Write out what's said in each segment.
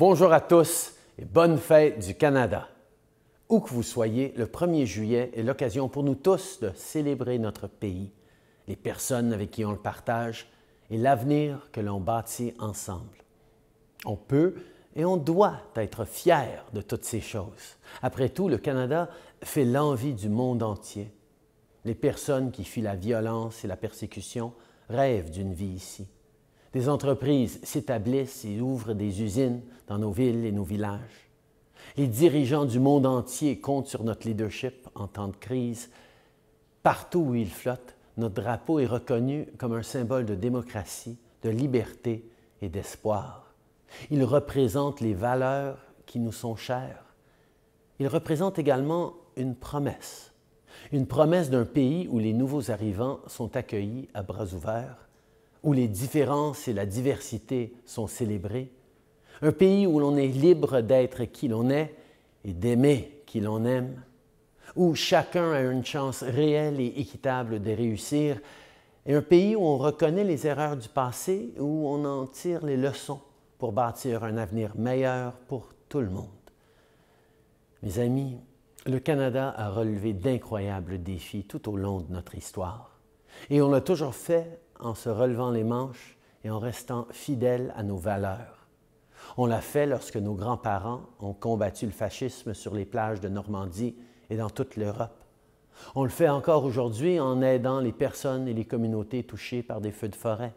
Bonjour à tous et bonne fête du Canada. Où que vous soyez, le 1er juillet est l'occasion pour nous tous de célébrer notre pays, les personnes avec qui on le partage et l'avenir que l'on bâtit ensemble. On peut et on doit être fier de toutes ces choses. Après tout, le Canada fait l'envie du monde entier. Les personnes qui fuient la violence et la persécution rêvent d'une vie ici. Des entreprises s'établissent et ouvrent des usines dans nos villes et nos villages. Les dirigeants du monde entier comptent sur notre leadership en temps de crise. Partout où ils flottent, notre drapeau est reconnu comme un symbole de démocratie, de liberté et d'espoir. Il représente les valeurs qui nous sont chères. Il représente également une promesse, une promesse d'un pays où les nouveaux arrivants sont accueillis à bras ouverts, où les différences et la diversité sont célébrées, un pays où l'on est libre d'être qui l'on est et d'aimer qui l'on aime, où chacun a une chance réelle et équitable de réussir, et un pays où on reconnaît les erreurs du passé, où on en tire les leçons pour bâtir un avenir meilleur pour tout le monde. Mes amis, le Canada a relevé d'incroyables défis tout au long de notre histoire, et on l'a toujours fait en se relevant les manches et en restant fidèles à nos valeurs. On l'a fait lorsque nos grands-parents ont combattu le fascisme sur les plages de Normandie et dans toute l'Europe. On le fait encore aujourd'hui en aidant les personnes et les communautés touchées par des feux de forêt.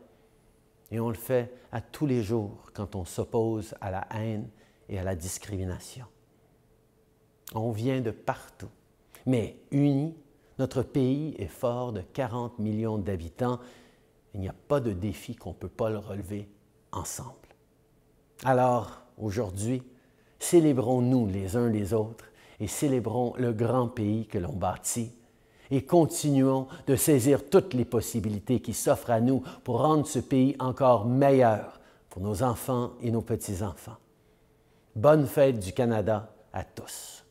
Et on le fait à tous les jours quand on s'oppose à la haine et à la discrimination. On vient de partout, mais unis, notre pays est fort de 40 millions d'habitants il n'y a pas de défi qu'on ne peut pas relever ensemble. Alors, aujourd'hui, célébrons-nous les uns les autres et célébrons le grand pays que l'on bâtit et continuons de saisir toutes les possibilités qui s'offrent à nous pour rendre ce pays encore meilleur pour nos enfants et nos petits-enfants. Bonne fête du Canada à tous.